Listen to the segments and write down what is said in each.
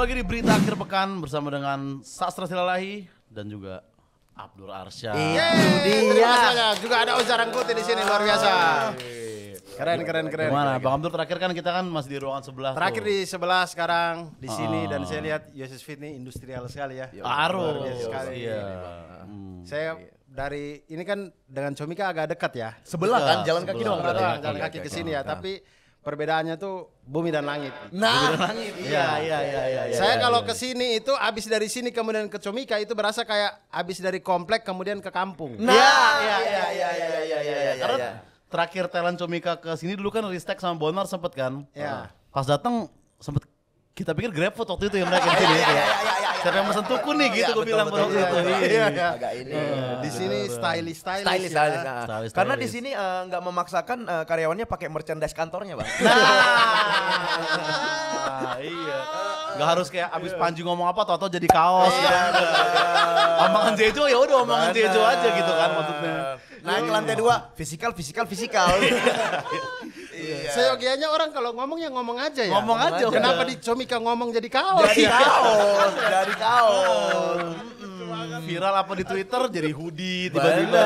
lagi di berita akhir pekan bersama dengan Sastra Silalahi dan juga Abdul Arsyad. Iya, dia. Iya. Juga ada Oza Rangkuti di sini luar biasa. Keren, keren, keren. Gimana, Bang Abdul terakhir kan kita kan masih di ruangan sebelah. Terakhir tuh. di sebelah sekarang di ah. sini dan saya lihat Yosef Fit ini industrial sekali ya. Harus. sekali. Iya. Hmm. Saya dari ini kan dengan Comika agak dekat ya. Sebelah kan iya, jalan kaki dong. Jalan kaki ke sini ya, tapi perbedaannya tuh bumi dan langit. Nah, bumi dan langit. Iya, iya, iya, iya. iya saya iya, kalau iya. ke sini itu habis dari sini kemudian ke Comika itu berasa kayak habis dari komplek kemudian ke kampung. Nah, iya, iya, iya, iya, iya, iya, iya. Karena iya. terakhir talent Comika ke sini dulu kan Ristek sama Bonar sempet kan? Iya. Pas datang sempet kita pikir grab waktu itu yang mereka ini ya. Iya, iya, iya, Siapa yang pesan tuku nih gitu gue bilang waktu itu. Iya, Agak ini. Di sini stylish stylish. Stylish stylish. Nah. Karena di sini eh, nggak memaksakan eh, karyawannya pakai merchandise kantornya, Bang. Nah. nah iya. Gak harus kayak abis Panji ngomong apa toto jadi kaos gitu. Omongan Jejo ya udah omongan Jejo aja gitu kan maksudnya. Naik ke lantai dua, fisikal, fisikal, fisikal. Iya. Seyogianya orang kalau ngomong ya ngomong aja ya. Ngomong, aja. Kenapa di Comika ngomong jadi kaos? Jadi kaos, jadi kaos banget. Viral apa di Twitter jadi hoodie tiba-tiba.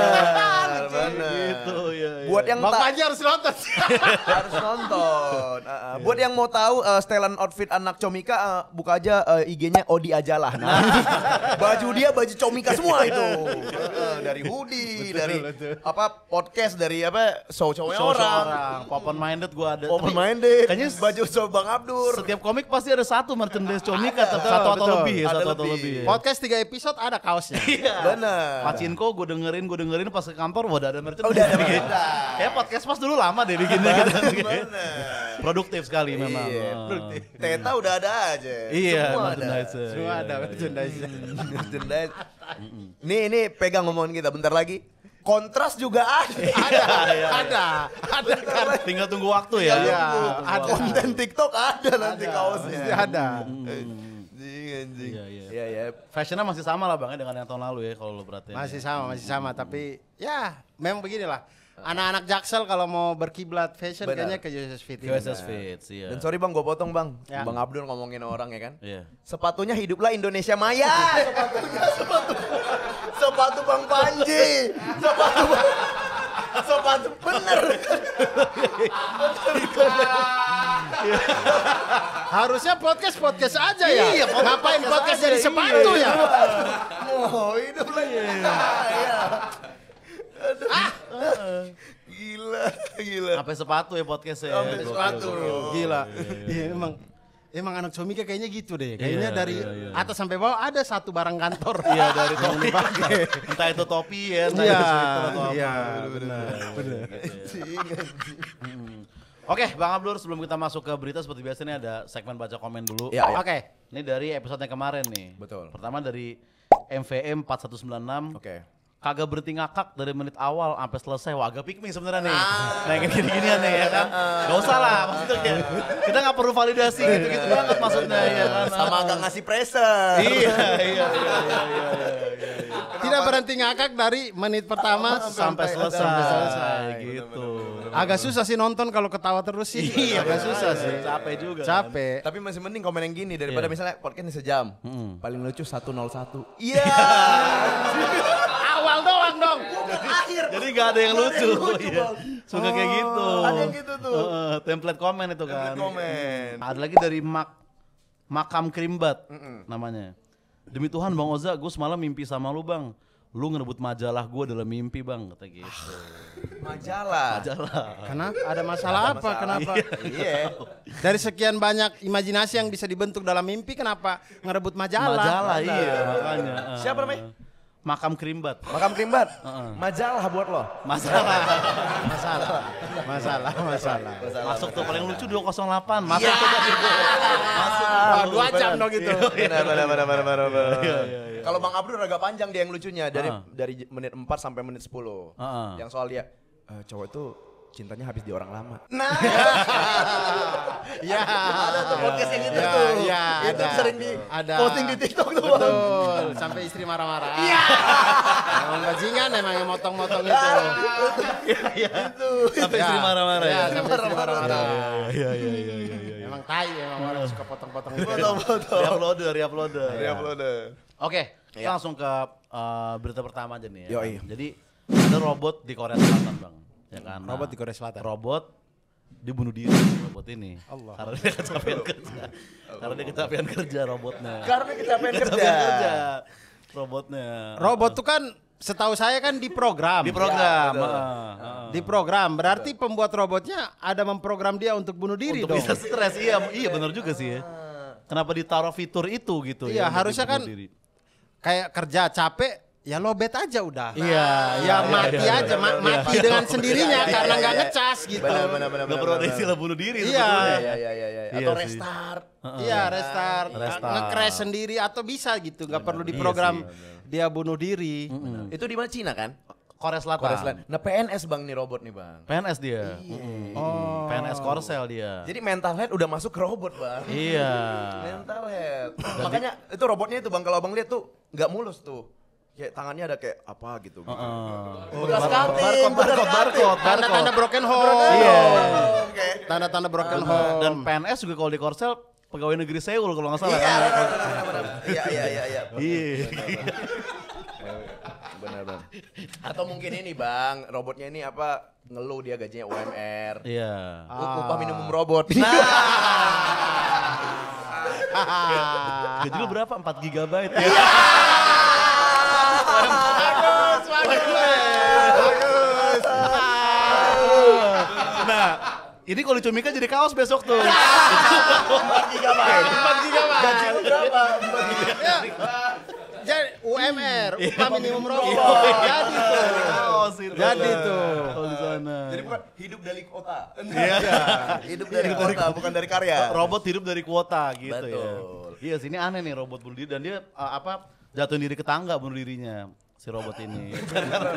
Gitu ya. Buat yang tak Makanya harus nonton. harus nonton. Uh, uh. Buat yang mau tahu uh, setelan outfit anak Comika uh, buka aja uh, IG-nya Odi ajalah. Nah, nah. baju dia baju Comika semua itu. Uh, dari hoodie, betul, dari betul. apa podcast dari apa show show orang. orang. Open minded gua ada. Open minded. Kayaknya baju show Bang Abdur. Setiap komik pasti ada satu merchandise Comika satu atau lebih ya, satu atau lebih. Ya. Podcast tiga episode ada ada kaosnya. Iya. Benar. Pacinko gue dengerin, gue dengerin pas ke kantor oh, udah ada merchant. Udah ada merchant. Kayak nah. podcast pas dulu lama deh bikinnya gitu. Produktif sekali iya, memang. Oh, iya, produktif. Teta udah ada aja. Iya, semua ada. Semua iya, ada merchandise. Iya. Merchandise. Hmm. Nih, ini pegang omongan kita bentar lagi kontras juga ada. ada, ada, iya. ada kan. Tinggal tunggu waktu ya. Iya, ada. Konten TikTok ada nanti ada. kaosnya. ada. Hmm. hmm anjing. Iya, iya. Iya, iya. Fashionnya masih sama lah Bang ya, dengan yang tahun lalu ya kalau lo berarti. Masih ya. sama, masih sama, hmm. tapi ya memang beginilah. Anak-anak Jaksel kalau mau berkiblat fashion Benar. kayaknya ke Joseph Fit. Ke Joseph Fit, iya. Dan sorry Bang, gue potong Bang. Ya. Bang Abdul ngomongin orang ya kan. Iya. Sepatunya hiduplah Indonesia Maya. sepatunya sepatu. sepatu Bang Panji. sepatu Bang, Sepatu bener. Iya. Harusnya podcast podcast aja ya. Iya, podcast ngapain podcast, jadi iya. sepatu iya, ya? Oh, itu ya ya. Gila, gila. Apa sepatu ya podcastnya? Apa sepatu. Gila. Iya, iya, emang Emang anak Comika kayaknya gitu deh. Kayaknya yeah, dari yeah, yeah. atas sampai bawah ada satu barang kantor. Iya, yeah, dari topi. dipakai. entah itu topi ya, iya yeah, Iya, benar. benar. benar. Oke, okay, Bang Abdur, sebelum kita masuk ke berita seperti biasa nih ada segmen baca komen dulu. Ya, Oke, okay, ini dari episode yang kemarin nih. Betul. Pertama dari MVM 4196. Oke. Okay. Kagak berhenti ngakak dari menit awal sampai selesai. Wah, agak pikmin sebenarnya nih. Ah. Nah Nah, gini gini nih ya kan. Ah. Gak usah lah, maksudnya kita nggak perlu validasi iya. gitu-gitu banget maksudnya ya kan. Iya. Sama agak ngasih pressure. iya, iya, iya, iya, iya. iya. Tidak berhenti ngakak dari menit pertama sampai, sampai selesai, sampai selesai gitu. Bener -bener. Agak susah sih nonton kalau ketawa terus sih. Iya, agak iya, susah iya, sih. Capek juga. Kan. Capek. Tapi masih mending komen yang gini daripada iya. misalnya podcastnya sejam. Hmm. Paling lucu 101. Iya. Awal doang dong. Akhir. Jadi gak ada yang lucu. Suka kayak oh, gitu. Ada yang gitu tuh. template komen itu kan. Template komen. Ada lagi dari Mak Makam Krimbat namanya. Demi Tuhan Bang Oza, gue semalam mimpi sama lu Bang lu ngerebut majalah gue dalam mimpi bang kata gitu ah, majalah majalah kenapa ada masalah apa kenapa iya, iya dari sekian banyak imajinasi yang bisa dibentuk dalam mimpi kenapa ngerebut majalah majalah iya makanya siapa namanya Makam Krimbat. Makam Krimbat. uh Majalah buat lo. Masalah. masalah. Masalah, masalah. masalah. Masuk tuh paling lucu 208. Masuk yeah. tuh Masuk. Ah, dua jam dong gitu. Kalau Bang Abdul agak panjang dia yang lucunya dari uh-huh. dari menit 4 sampai menit 10. Uh-huh. Yang soal dia uh, cowok itu cintanya habis di orang lama. Nah. ya. Ada tuh podcast yang itu ya, tuh. Ya, itu ada, sering di ada. posting di TikTok tuh. Betul. Sampai istri marah-marah. Iya. emang bajingan emang yang motong-motong itu. Iya, iya. iya, iya. Itu. Sampai istri ya. marah-marah ya. Iya, Sampai istri marah-marah. Iya, iya, iya, iya, iya. Emang tai emang orang suka potong-potong. Gitu. Potong-potong. Reuploader, reuploader. Reuploader. Oke, langsung ke eh, berita pertama aja nih ya. Jadi ada robot di Korea Selatan, Bang ya Nah, robot di Korea Selatan robot dibunuh diri robot ini Allah. karena dia kecapean kerja karena dia kecapean kerja robotnya karena kecapean kerja. kerja robotnya robot tuh kan setahu saya kan di program. Di program. Ya, ah. Di program. Berarti pembuat robotnya ada memprogram dia untuk bunuh diri untuk dong. Untuk bisa stres. Iya, iya benar juga sih ya. Kenapa ditaruh fitur itu gitu iya, ya. Iya, harusnya kan diri. kayak kerja capek ya lobet aja udah. Iya, nah, ya, ya mati ya, aja, ya, mati ya, dengan sendirinya ya, karena nggak ya, ngecas gitu. Benar, benar, benar. Gak perlu ada istilah bunuh diri. Ya. Iya, iya, iya, iya. Atau restart. Iya, restart. restart. crash sendiri atau bisa gitu, nggak perlu diprogram dia bunuh diri. Itu di mana Cina kan? Korea Selatan. Korea Selatan. Nah PNS bang nih robot nih bang. PNS dia. Mm. Oh. PNS Korsel dia. Jadi mental head udah masuk ke robot bang. Iya. mental head. Makanya itu robotnya itu bang kalau abang lihat tuh nggak mulus tuh kayak tangannya ada kayak apa gitu. Uh, uh. Oh, barcode, barcode, barcode, barcode, Tanda-tanda broken home. Iya. Tanda-tanda broken home. Yeah. Okay. Tanda-tanda broken uh, home. Dan PNS juga kalau di Korsel pegawai negeri Seoul kalau nggak salah. Iya, iya, iya, iya, iya. Benar-benar. Iya, iya. iya. Atau mungkin ini bang, robotnya ini apa ngeluh dia gajinya UMR. Iya. Yeah. Oh, uh, upah minimum ah. robot. Nah. Gaji lu berapa? 4 GB ya bagus, bagus. Nah, ini kalau kan jadi kaos besok tuh. 4 iya. giga bang. 4 giga Gaji berapa? giga. Jadi UMR, iya. upah minimum rokok. Iya. Jadi tuh. Kaos itu. Jadi tuh. di sana. Jadi bukan hidup dari kuota. Iya. Hidup dari kuota, bukan dari karya. Robot hidup dari kuota gitu ya. Iya, sini aneh nih robot bunuh diri dan dia eh, apa jatuh diri ke tangga bunuh dirinya si robot ini.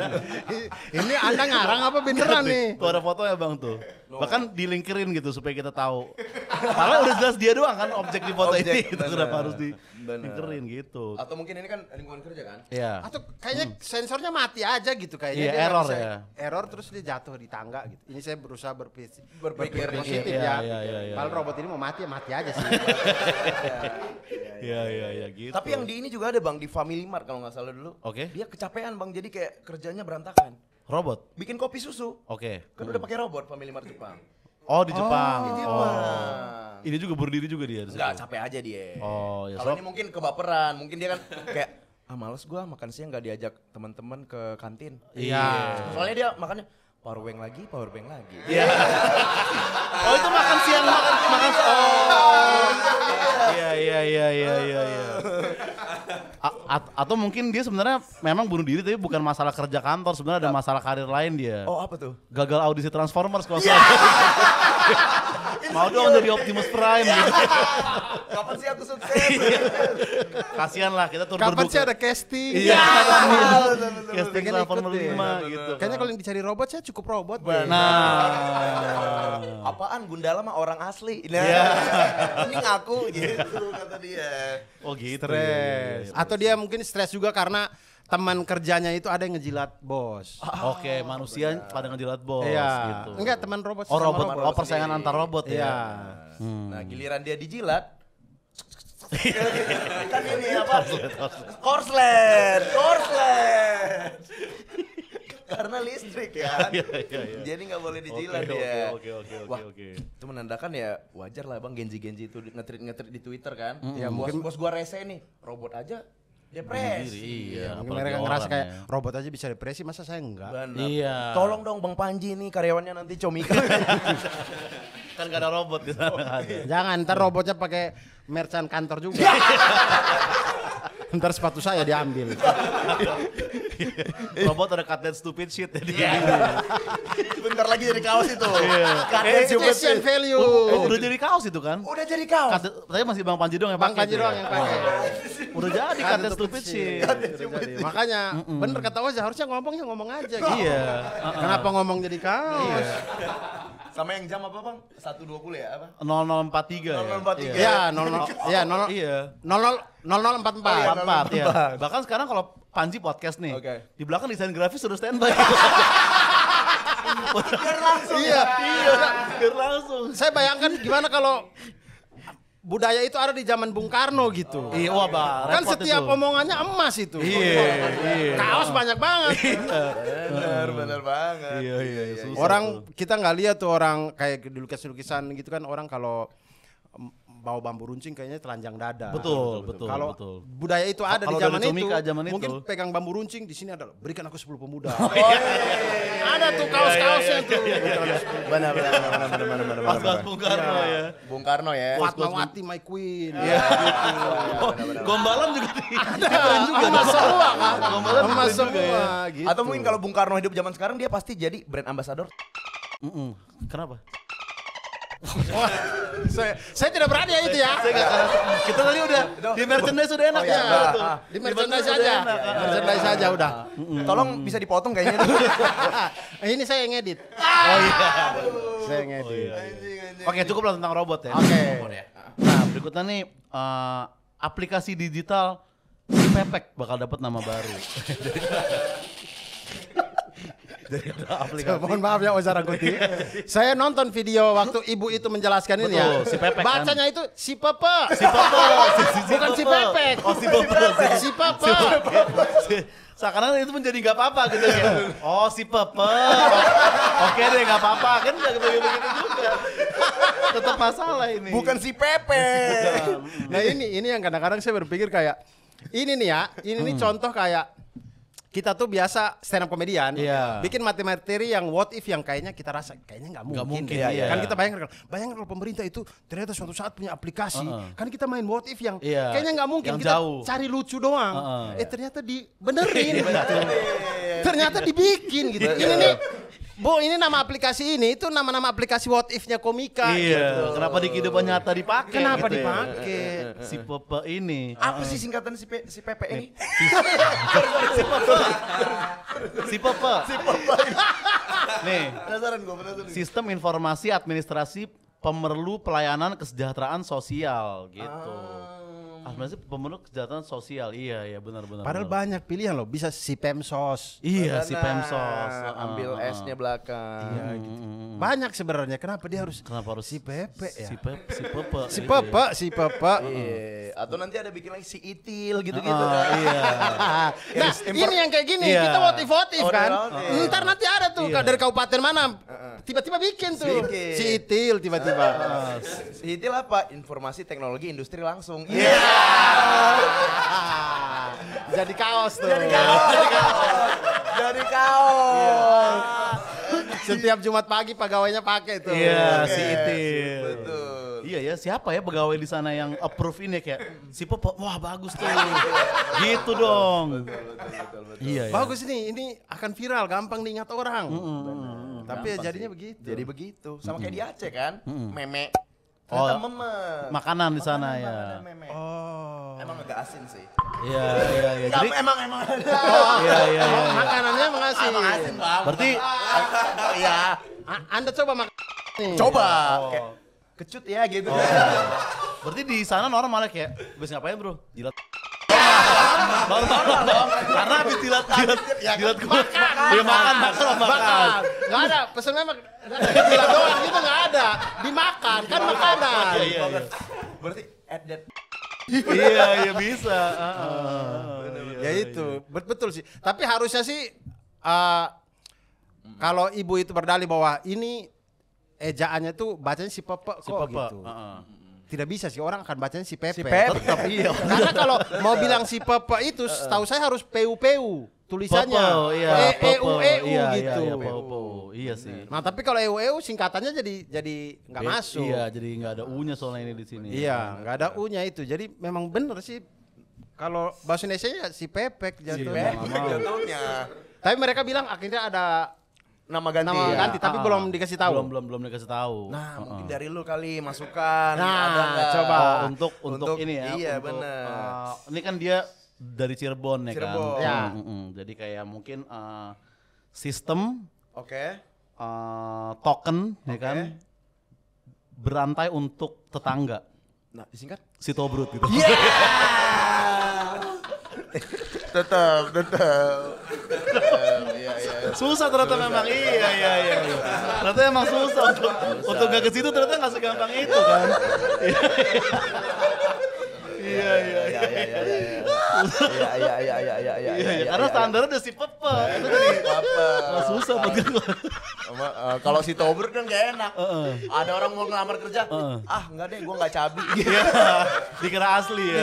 ini Anda ngarang apa beneran nih? Tuh ada foto ya Bang tuh. Bahkan dilingkirin gitu supaya kita tahu. karena udah jelas dia doang kan objek di foto objek, ini. Itu kenapa harus dilingkirin gitu. Atau mungkin ini kan lingkungan kerja kan? Iya. Atau kayaknya hmm. sensornya mati aja gitu kayaknya. Iya, error ya. Error terus dia jatuh di tangga gitu. Ini saya berusaha berpikir, berpikir iya, positif iya, ya. Iya, iya, iya, Kalau iya. robot ini mau mati ya mati aja sih. Iya, iya, iya, iya gitu. Tapi yang di ini juga ada Bang di Family Mart kalau nggak salah dulu. Oke. Okay. Dia kecapean bang, jadi kayak kerjanya berantakan. Robot? Bikin kopi susu. Oke. Okay. Kan udah pakai robot pemilik mart Jepang. Oh di Jepang. Oh. Di oh. Jepang. Oh. Ini juga berdiri juga dia. nggak capek aja dia. Oh, ya. Kalau ini mungkin kebaperan, mungkin dia kan kayak ah males gua makan siang nggak diajak teman-teman ke kantin. Iya. Yeah. Soalnya dia makannya power bank lagi, power bank lagi. Iya. Yeah. oh itu makan siang makan makan oh. Iya iya iya iya iya. iya. A atau mungkin dia sebenarnya memang bunuh diri tapi bukan masalah kerja kantor sebenarnya ada masalah karir lain dia. Oh apa tuh? Gagal audisi Transformers kalau yeah! Iya. mau dong jadi Optimus Prime gitu. Iya. Kapan sih aku sukses? Iya. Kasihan lah kita turun Kapan sih ada casting? Iya. iya. Casting telepon menerima gitu. Kayaknya kalau yang dicari robot saya cukup robot. Nah. Apaan Gundala mah orang asli. Nah. Ini ngaku gitu kata dia. Oh gitu. Stres. Atau dia mungkin stres juga karena teman kerjanya itu ada yang ngejilat bos. Ah, oh, Oke, okay, manusia ya. pada ngejilat bos iya. gitu. Enggak, teman robot Oh, robot, robot. Oh, persaingan antar robot ya? iya. ya. Hmm. Nah, giliran dia dijilat kan ini apa? Korslet, korslet. Karena listrik ya. Iya, iya, iya. Jadi nggak boleh dijilat okay, ya. Oke oke oke oke. Itu menandakan ya wajar lah bang Genji Genji itu ngetrit ngetrit di Twitter kan. Mm -hmm. Ya bos bos gua rese nih. Robot aja depresi. iya, iya, mereka ngerasa kayak ya. robot aja bisa depresi, masa saya enggak? Iya. Tolong dong Bang Panji nih karyawannya nanti comika. kan gak ada robot di sana. Oh, Jangan, ntar robotnya pakai merchant kantor juga. ntar sepatu saya diambil. robot ada cut stupid shit jadi. Yeah. Bentar lagi jadi kaos itu. Yeah. Iya. Eh, that stupid shit oh, value. Eh, udah jadi kaos itu kan? Udah jadi kaos. tapi masih Bang Panji doang yang pakai. Bang Panji ya? doang yang pakai. Oh. Udah kan jadi kata stupid sih. Kan Makanya Mm-mm. bener kata Oza harusnya ngomong ya ngomong aja iya. gitu. Iya. Kenapa ngomong jadi kaos? Iya. Sama yang jam apa bang? 1.20 ya apa? 0043 ya. 0043. Iya, 00 iya 00 iya. 00 0044. 44 ya. Bahkan sekarang kalau Panji podcast nih, Oke. di belakang desain grafis sudah standby. Biar langsung. Iya, ya. iya, biar langsung. Saya bayangkan gimana kalau budaya itu ada di zaman Bung Karno gitu. Oh, iya, wah, bah, kan setiap itu. omongannya emas itu. Iya, iya. Kaos banyak banget. Iya. benar, benar banget. Iya, iya, iya, Orang kita nggak lihat tuh orang kayak di lukis-lukisan gitu kan orang kalau bawa bambu runcing kayaknya telanjang dada. Betul, betul. Gitu. betul kalau betul. budaya itu ada Kalo di zaman itu, zaman itu, mungkin pegang bambu runcing di sini ada berikan aku 10 pemuda. Oh, iya, iya, iya. Ada iya. tuh kaos-kaosnya tuh. Iya, iya, benar, benar, benar, benar, benar, benar, Bung Karno ya. Bung Karno ya. Fatmawati my queen. Iya. Gitu. Gombalan juga ada. juga. Sama semua kan. Gombalan sama semua. Ya. Gitu. Atau mungkin kalau Bung Karno hidup zaman sekarang dia pasti jadi brand ambassador. Mm -mm. Kenapa? saya, saya tidak berani ya itu ya. Kita tadi udah di merchandise udah enak oh, iya. ya. ya. Di merchandise aja. Merchandise aja udah. Tolong bisa dipotong kayaknya. Nah, ini saya yang edit. Oh iya. Saya yang edit. Oh, iya, iya. Oke cukup lah tentang robot ya. Oke. Ya. Nah berikutnya nih eh, aplikasi digital Pepek bakal dapat nama baru. Jadi aplikasi. Mohon maaf ya Ozara Guti. Saya nonton video waktu ibu itu menjelaskan ini ya. Si pepe kan? Bacanya itu si Pepe. Si Pepe. Bukan si oh, pepe Oh si Pepe. Si Pepe. sekarang itu menjadi nggak apa-apa gitu ya. Oh si Pepe. Oke deh nggak apa-apa kan nggak gitu begitu juga. Tetap masalah ini. Bukan si Pepe. Nah, mm. nah ini ini yang kadang-kadang saya berpikir kayak ini nih ya, ini nih hmm. contoh kayak kita tuh biasa stand up komedian yeah. bikin materi yang what if yang kayaknya kita rasa kayaknya nggak mungkin, gak mungkin gitu ya, ya. kan kita bayangkan bayangkan kalau pemerintah itu ternyata suatu saat punya aplikasi uh -uh. kan kita main what if yang yeah. kayaknya nggak mungkin yang kita jauh. cari lucu doang uh -uh. eh ternyata dibenerin iya, gitu. ternyata dibikin gitu iya. ini nih Bu, ini nama aplikasi ini itu nama-nama aplikasi what if-nya komika. Iya. Gitu. Kenapa di kehidupan nyata dipakai? Kenapa gitu ya? dipakai? Ya? Si Pepe ini. Apa sih singkatan si, Pe si Pepe ini? Si, Pepe. si Pepe. Si Pepe. Nih. Penasaran gua, penasaran. Sistem informasi administrasi pemerlu pelayanan kesejahteraan sosial gitu. Ah. Asmasi ah, pemenuh kesejahteraan sosial. Iya, iya benar-benar. Padahal benar. banyak pilihan loh. Bisa si Pemsos. Iya, Benar. si Pemsos. Ah, Ambil uh, uh, S-nya belakang. Iya, hmm. gitu. Banyak sebenarnya. Kenapa dia hmm. harus Kenapa harus si Pepe ya? Si Pepe, si Pepe. Si iya. Pepe, si Pepe. Iya. Hmm. Atau nanti ada bikin lagi si Itil gitu-gitu. Uh, iya. nah, ini yang kayak gini Iya. kita motif-motif Oh, kan. iya. Ntar nanti ada tuh Iya. dari kabupaten mana tiba-tiba bikin tuh si Itil tiba-tiba. Si Itil apa? Informasi teknologi industri langsung. Iya. Jadi kaos tuh. Jadi kaos. Jadi kaos. Jadi kaos. Iya. Setiap Jumat pagi pegawainya pakai tuh. Iya, si itu. Betul. Iya ya, siapa ya pegawai di sana yang approve ini kayak si Popo, wah bagus tuh. gitu dong. Betul, betul, betul, betul. Iya, ya. bagus ini, ini akan viral, gampang diingat orang. Mm -hmm. Tapi ya jadinya sih. begitu. Jadi begitu. Sama mm -hmm. kayak di Aceh kan, mm -hmm. meme Ternyata oh, memek. Makanan di sana ya. Oh. Emang agak asin sih. Iya, iya, iya. Ya, Jadi emang emang. Oh, iya, iya, iya. Makanannya emang asin. Emang asin, Bang. Berarti iya. Anda coba makan. Coba. Oh. Kecut ya gitu. Oh. Iya. Berarti di sana normal ya kayak, Bisa ngapain, Bro?" Jilat normal Karena habis dilat dilat ya, kan? dilat gue. Makan. Ya makan, makan, makan. Enggak ada, pesennya mah dilat doang gitu enggak ada. Dimakan kan iya, makanan. Iya, iya, Berarti at that iya, iya bisa. Ah, ah, ah. Ya, ya itu, ya, ya. betul sih. Tapi harusnya sih uh, kalau ibu itu berdalih bahwa ini ejaannya tuh bacanya si pepe si kok pepe. gitu. Uh -uh tidak bisa sih orang akan bacanya si Pepe. Si Pepe. Tetap iya. iya Karena kalau mau bilang si Pepe itu tahu saya harus PUPU tulisannya Popo, iya, e EU e iya, iya, gitu. Iya, iya, iya sih. Nah, tapi kalau EU EU singkatannya jadi jadi nggak masuk. Iya, jadi nggak ada U-nya soalnya ini di sini. Iya, nggak ada U-nya itu. Jadi memang benar sih kalau bahasa Indonesia si Pepe jatuhnya. Si Tapi mereka bilang akhirnya ada nama ganti nama ya? ganti tapi ah, belum dikasih tahu belum belum belum dikasih tahu nah uh, mungkin dari lu kali masukan nah ada coba oh, oh, untuk, untuk untuk ini ya iya bener. uh, ini kan dia dari Cirebon ya kan? Cirebon. kan ya. Mm, mm -mm, jadi kayak mungkin uh, sistem oke okay. uh, eh, token okay. ya kan berantai untuk tetangga nah disingkat Sitobrut gitu yeah! tetap tetap Susah ternyata susah. memang iya iya iya. Ternyata emang susah untuk untuk gak ke situ ternyata nggak segampang itu kan. Iya iya iya iya. iya, iya, iya Iya, iya iya iya iya iya iya. Iya karena iya. standar udah si Pepe. Nah, nah, iya, iya, iya, iya, susah iya, iya, Kalau si Tober kan gak enak. Ada orang mau ngelamar kerja, ah enggak deh iya, iya, cabi. Dikira asli ya.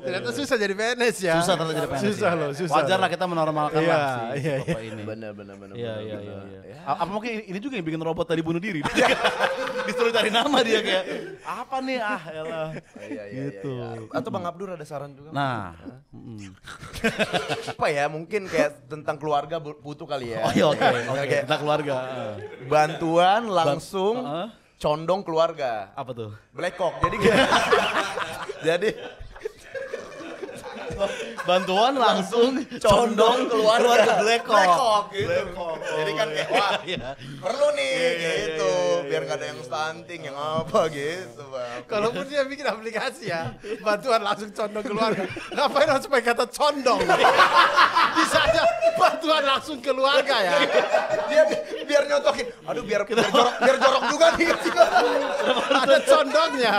Ternyata susah jadi PNS ya. Susah ternyata jadi PNS. Susah iya. loh, susah. Wajar lah kita menormalkan lah si Pepe ini. Benar benar benar. Iya iya iya. Apa mungkin ini juga yang bikin robot tadi bunuh diri? Disuruh cari nama dia kayak apa nih ah elah. Oh, gitu. Atau Bang Abdur ada saran juga? Nah, Hmm. apa ya mungkin kayak tentang keluarga butuh kali ya. Oh iya oke. Okay, okay. Tentang keluarga. Bantuan langsung uh-huh. condong keluarga. Apa tuh? Blackock. Jadi Jadi bantuan langsung condong keluarga Black Hawk. gitu. Black Jadi kan kayak wah, iya. perlu nih yeah, iya, gitu. Iya, biar gak ada yang stunting yang apa gitu bang kalaupun dia bikin aplikasi ya bantuan langsung condong keluar ngapain harus pakai kata condong bisa aja bantuan langsung keluarga ya dia biar nyotokin aduh biar biar jorok, biar jorok juga nih ada condongnya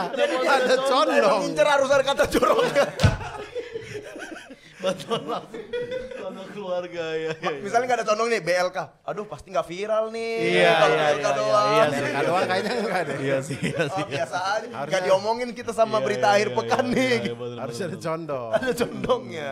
ada condong ngincer harus ada kata jorok bantuan langsung sama keluarga ya, ya, ya, misalnya nggak ada condong nih BLK aduh pasti nggak viral nih iya iya, iya iya doang. iya, iya. BLK doang kayaknya nggak ada iya sih iya ah, sih biasa aja Gak diomongin kita sama iya, berita akhir pekan nih harus ada condong ada condongnya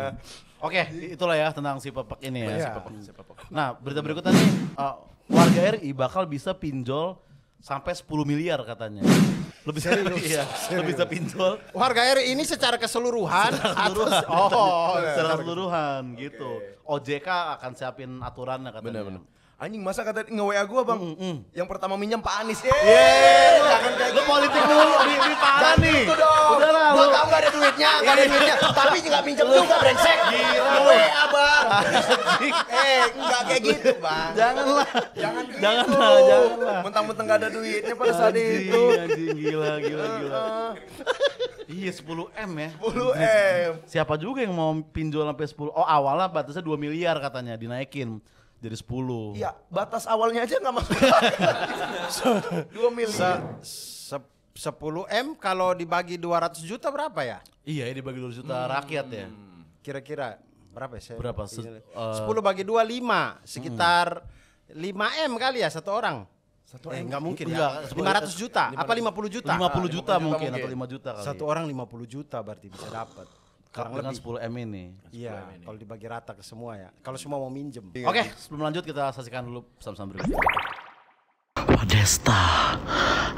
Oke, itulah ya tentang si pepek ini ya, si pepek, hmm. Nah, berita berikutnya nih, eh, warga RI bakal bisa pinjol sampai 10 miliar katanya. Lebih serius. serius. iya, serius. lebih pinjol. Warga RI ini secara keseluruhan, secara keseluruhan atau oh, secara keseluruhan gitu. Okay. OJK akan siapin aturannya katanya. Benar, benar. Anjing masa kata nge-WA gua bang, mm, -hmm. yang pertama minjem Pak Anies. yeah, yeah, jangan kayak lu gitu. politik dulu, di, di Pak Anies jangan Itu dong, Udah lah, gua tau gak ada duitnya, gak ada iya. duitnya, tapi gak minjem juga brengsek. Gila nge WA bang. eh, gak kayak gitu bang. Janganlah. Jangan gitu. jangan lah Mentang-mentang gak ada duitnya pada saat itu. Anjing, gila, gila, gila. Iya 10 M ya. 10 M. Siapa juga yang mau pinjol sampai 10? Oh awalnya batasnya 2 miliar katanya dinaikin jadi 10. Iya, batas awalnya aja nggak masuk. 2 miliar. Se, se, 10 M kalau dibagi 200 juta berapa ya? Iya, ini dibagi 200 juta hmm. rakyat ya. Kira-kira berapa ya? Saya berapa? Se, iya. eh, uh, 10 bagi 2 5, sekitar hmm. 5 M kali ya satu orang. Satu eh, enggak mungkin ya. 500 juta, 500, apa 50 juta? 50 juta, 50 juta mungkin, mungkin atau 5 juta kali. Satu orang 50 juta berarti bisa dapat kurang lebih 10 m ini. Iya, kalau dibagi rata ke semua ya. Kalau semua mau minjem. Iya. Oke, okay, sebelum lanjut kita saksikan dulu pesan-pesan berikut. Wadesta.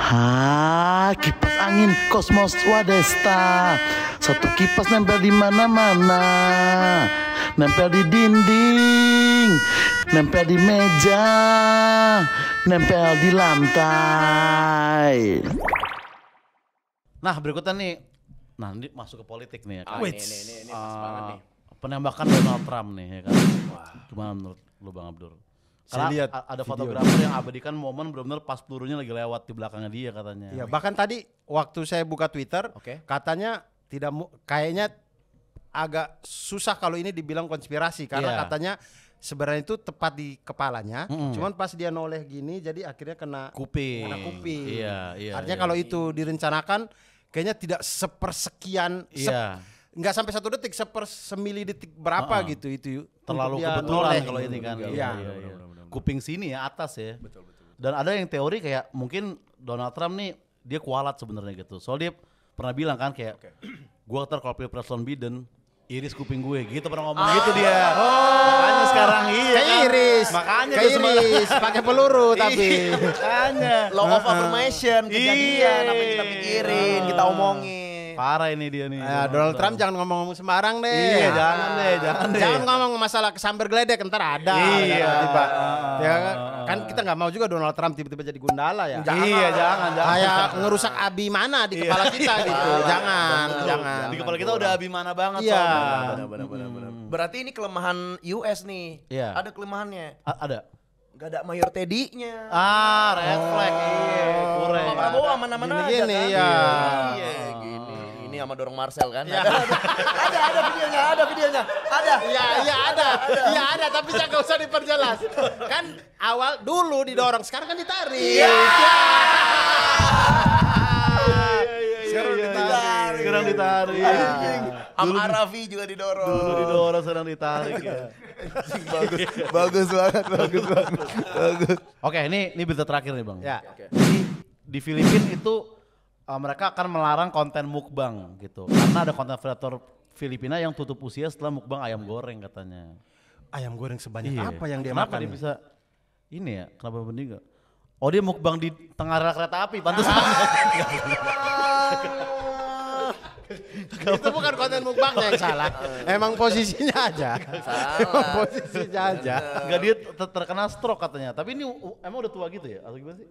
Ha, kipas angin kosmos Wadesta. Satu kipas nempel di mana-mana. Nempel di dinding, nempel di meja, nempel di lantai. Nah, berikutnya nih Nah, ini masuk ke politik nih ya kan. Oh, ini, ini, ini, ini uh, nih. Penembakan Donald Trump nih ya kan. Wah. Gimana menurut lu Bang Abdur? Karena Saya lihat ada fotografer yang abadikan momen benar-benar pas pelurunya lagi lewat di belakangnya dia katanya. Iya, bahkan tadi waktu saya buka Twitter, okay. katanya tidak kayaknya agak susah kalau ini dibilang konspirasi karena yeah. katanya sebenarnya itu tepat di kepalanya, mm. cuman pas dia noleh gini jadi akhirnya kena kuping. Kena kuping. Iya, iya. Artinya iya. kalau itu direncanakan kayaknya tidak sepersekian yeah. nggak sampai satu detik sepersemili detik berapa uh -uh. gitu itu terlalu kebetulan kalau ini kan iya, iya, iya, iya. iya. kuping sini ya atas ya betul, betul, betul. dan ada yang teori kayak mungkin Donald Trump nih dia kualat sebenarnya gitu soal dia pernah bilang kan kayak okay. gua ntar kalau Presiden Biden iris kuping gue gitu pernah ngomong gitu oh. gitu dia. Oh. Makanya sekarang iya. Kayak kan? iris. Makanya kayak iris pakai peluru iya, tapi. Makanya. Law of affirmation kejadian uh apa yang kita pikirin, iya. kita omongin nih. Parah ini dia nih. Eh, Donald Trump jangan ngomong-ngomong sembarang deh. Iya, ah. jangan deh, ah. jangan deh. Jangan ngomong masalah kesamber geledek ntar ada. Iya. Tiba. Ah, ah, ya kan kita nggak mau juga Donald Trump tiba-tiba jadi gundala ya. Jangan, iya, jangan, jangan. Kayak ngerusak abi mana di iya. kepala kita iya, gitu. Jangan, jangan. Di kepala kita udah abi mana banget Iya. Hmm. Berarti ini kelemahan US nih. Iya. Ada kelemahannya. ada. Gak ada mayor Teddy-nya. Ah, red flag. Iya, oh, iya, kurang. Pak Prabowo aman-aman aja. Gini, kan? iya. Iya, Doni sama dorong Marcel kan? Ya. Ada, ada, ada, ada videonya, ada videonya, ada. Iya, iya ada, iya ada. ada, tapi saya nggak usah diperjelas. Kan awal dulu didorong, sekarang kan ditarik. Iya. Ya. Sekarang ditarik. Sekarang ditarik. Am Arafi juga didorong. Dulu didorong, sekarang ditarik ya. bagus, bagus banget, bagus banget, bagus. Oke, ini ini berita terakhir nih bang. Ya. Oke. Di Filipina itu uh, mereka akan melarang konten mukbang gitu karena ada konten kreator Filipina yang tutup usia setelah mukbang ayam goreng katanya. Ayam goreng sebanyak iya. apa yang dia kenapa makan? dia bisa ini ya? Kenapa benih gak? Oh dia mukbang di tengah rel kereta api, pantas. Ah. Itu bukan konten mukbang yang salah. Emang posisinya aja. Emang posisinya aja. Gak dia terkena stroke katanya. Tapi ini emang udah tua gitu ya? Atau gimana sih?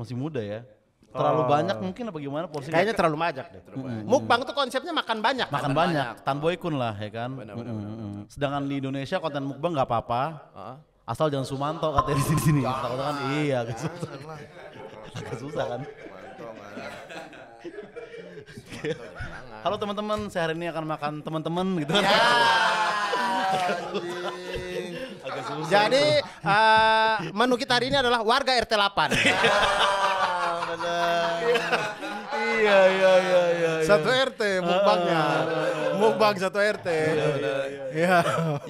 Masih muda ya? terlalu oh. banyak mungkin apa gimana porsi kayaknya terlalu banyak deh terlalu banyak. mukbang tuh konsepnya makan banyak makan, makan banyak, banyak. tanboy kun lah ya kan benar, benar. sedangkan di Indonesia konten mukbang nggak apa-apa asal jangan Sumanto katanya di sini sini kan iya agak susah agak susah kan Halo teman-teman, saya hari ini akan makan teman-teman gitu kan. Ya, Jadi uh, menu kita hari ini adalah warga RT 8. Iya, iya iya iya iya. Satu RT mukbangnya. Mukbang satu RT. Iya, iya, iya.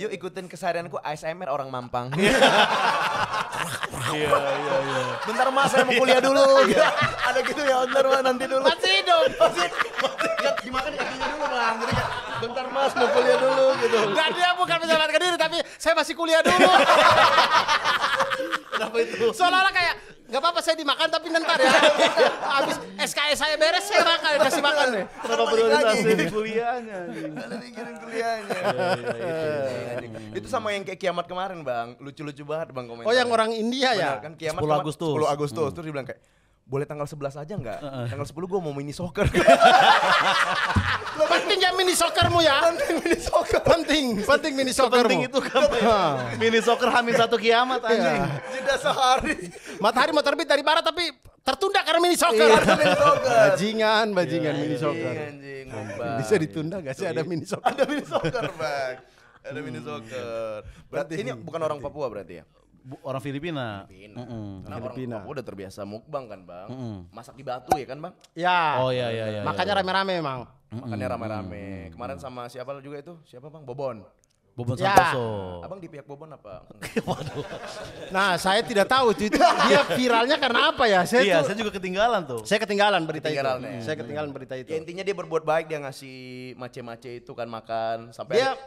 Yuk ikutin kesarianku ASMR orang Mampang. Iya iya iya. Bentar Mas saya mau kuliah dulu. Ada gitu ya, bentar Mas nanti dulu. Masih hidup. Masih gimana dimakan kakinya dulu Bang. Kan, bentar Mas mau kuliah dulu gitu. Dan dia bukan menyelamatkan diri tapi saya masih kuliah dulu. Kenapa itu? Seolah-olah kayak Gak apa-apa saya dimakan tapi nentar ya. Habis SKS saya beres saya makan kasih makan nih. Kenapa prioritasin kuliahnya? Ada mikirin kuliahnya. Itu sama yang kayak kiamat kemarin bang, lucu-lucu banget bang komentar. Oh yang orang India ya? Kan kiamat 10 Agustus. 10 Agustus hmm. terus dibilang kayak boleh tanggal 11 aja nggak? Tanggal 10 gue mau mini soccer. penting ya mini soccermu ya. Penting mini soccer. Penting, penting mini soccermu. Penting itu kan mini soccer hamil satu kiamat iya. anjing. Jeda sehari. Matahari mau terbit dari barat tapi tertunda karena mini soccer. Iya, bajingan, bajingan iya, mini soccer. Bisa ditunda gak sih ada mini soccer? Ada mini soccer, Bang. Ada mini hmm. soccer. Berarti ini bukan orang Papua berarti ya? orang Filipina. Filipina. Mm -mm. Karena Filipina. orang Papua udah terbiasa mukbang kan bang, mm -mm. masak di batu ya kan bang? Ya. Oh iya iya. iya Makanya rame-rame iya. emang. -rame, makanya rame-rame. Kemarin sama siapa lu juga itu? Siapa Bang? Bobon. Bobon ya. Santoso. Abang di pihak Bobon apa? Waduh. nah, saya tidak tahu itu, itu dia viralnya karena apa ya? Saya iya, tuh, saya juga ketinggalan tuh. Saya ketinggalan berita ketinggalan itu. Ya. Saya ketinggalan berita ya, itu. Ya, intinya dia berbuat baik, dia ngasih mace-mace itu kan makan sampai dia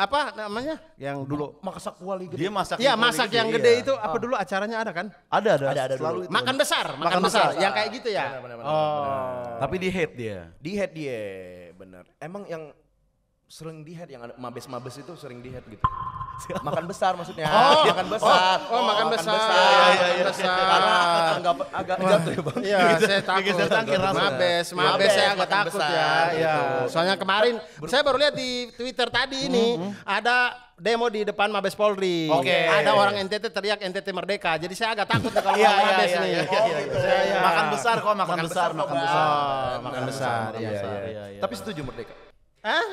apa namanya yang dulu masak kuali gede. Dia masak. ya masak gede, yang gede iya. itu apa oh. dulu acaranya ada kan? Ada ada. Ada ada selalu itu. Makan besar, makan, makan besar. besar. Yang kayak gitu ya. oh. Tapi di head dia. Di head dia, bener Emang yang sering dihead yang ada mabes-mabes itu sering dihead gitu. Makan besar maksudnya. Oh, makan oh. besar. Oh, oh, makan, makan besar. besar. Iya, iya, besar. Iya. Karena agak agak jatuh ya, Bang. Iya, saya takut. Mabes, mabes, mabes saya agak takut besar, ya. Iya. Gitu. Soalnya kemarin Ber saya baru lihat di Twitter tadi ini mm -hmm. ada demo di depan Mabes Polri. Oke. Okay. Ada orang NTT teriak NTT Merdeka. Jadi saya agak takut kalau iya, iya Mabes iya, iya, nih. Iya, iya, yeah. Oh, yeah, yeah. Makan besar kok, makan, makan besar, besar, makan besar. Oh, makan besar. Iya, iya, iya, iya. Tapi setuju Merdeka. Hah?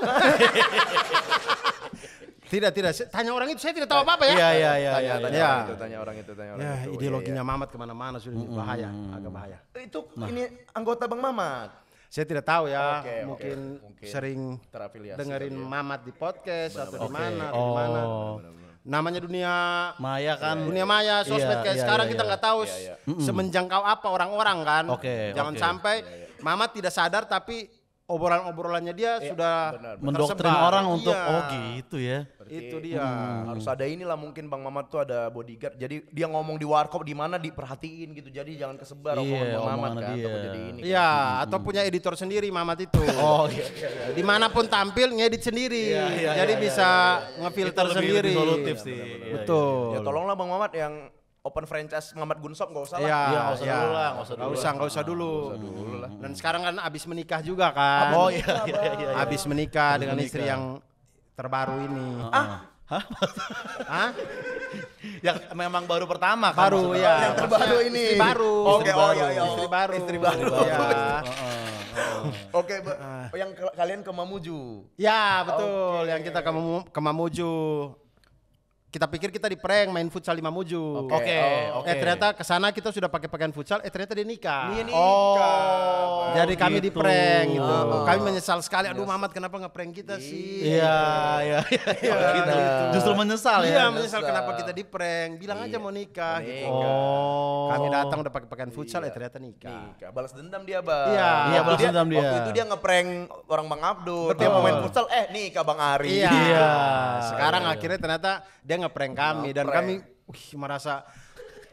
tidak, tidak. Tanya orang itu, saya tidak tahu apa-apa ya. Iya, iya, iya. Tanya, iya. tanya, Orang itu, tanya orang itu, tanya orang ya, itu. Oh, iya, ideologinya iya. Mamat kemana-mana sudah hmm. bahaya, agak bahaya. Itu nah. ini anggota Bang Mamat. Saya tidak tahu ya, okay, mungkin, okay. mungkin sering dengerin ya. Mamat di podcast benar, atau di mana, okay. oh. di mana. Oh. Namanya dunia maya kan, dunia maya iya, sosmed yeah, kayak yeah, sekarang yeah, kita nggak tahu semenjangkau apa orang-orang kan. Okay, Jangan okay. sampai yeah, yeah. Mamat tidak sadar tapi obrolan-obrolannya dia ya, sudah benar, mendoktrin tersebar. orang iya. untuk oh gitu ya. Berarti itu dia. Hmm. Harus ada inilah mungkin Bang Mamat tuh ada bodyguard. Jadi dia ngomong di warkop di mana diperhatiin gitu. Jadi jangan kesebar yeah, omongan Bang Mamat kan, kan Iya, atau jadi ini. Iya, kan. atau punya editor sendiri Mamat itu. oh iya, iya. iya, iya. Dimanapun tampil ngedit sendiri. Iya, iya, jadi iya, bisa iya, iya. ngefilter lebih, sendiri. Lebih solutif sih. Benar, iya, benar, iya, Betul. Ya tolonglah Bang Mamat yang open franchise Muhammad Gunsop gak usah lah. Iya, ya, usah ya. dulu lah, nggak usah dulu. Nggak usah, Gak usah dulu. Usah dulu lah. Hmm. Dan sekarang kan abis menikah juga kan. Oh iya, iya, iya, iya, Abis menikah abis dengan menikah. istri yang terbaru ini. Ah. ah, Hah? Hah? yang memang baru pertama kan? Baru ya. Yang terbaru ini. Istri baru. Oke, okay, oh iya, iya. Istri baru. Istri baru. Iya. Oke, okay, oh, yang kalian ke Mamuju. Ya, betul. Okay. Yang kita ke Mamuju kita pikir kita di prank main futsal lima muju. Oke. Okay. Okay. Oh, okay. Eh ternyata ke sana kita sudah pakai pakaian futsal, eh ternyata dia nikah. Dia oh. nikah. Oh. Jadi gitu. kami di gitu. prank gitu. Oh. Kami menyesal sekali. Aduh yes. Mamat kenapa ngeprank kita yeah. sih? Iya, iya, iya. iya. Gitu. Justru menyesal ya. Iya, menyesal kenapa kita di prank. Bilang yeah. aja iya. mau nikah gitu. Oh. Kami datang udah pakai pakaian futsal, yeah. eh iya. ternyata nikah. Nikah. Balas dendam dia, Bang. Iya, iya balas dendam dia. Waktu itu dia ngeprank orang Bang Abdul. Dia mau main futsal, eh nikah Bang Ari. Iya. Sekarang akhirnya ternyata dia ngeprank kami dan kami wih, merasa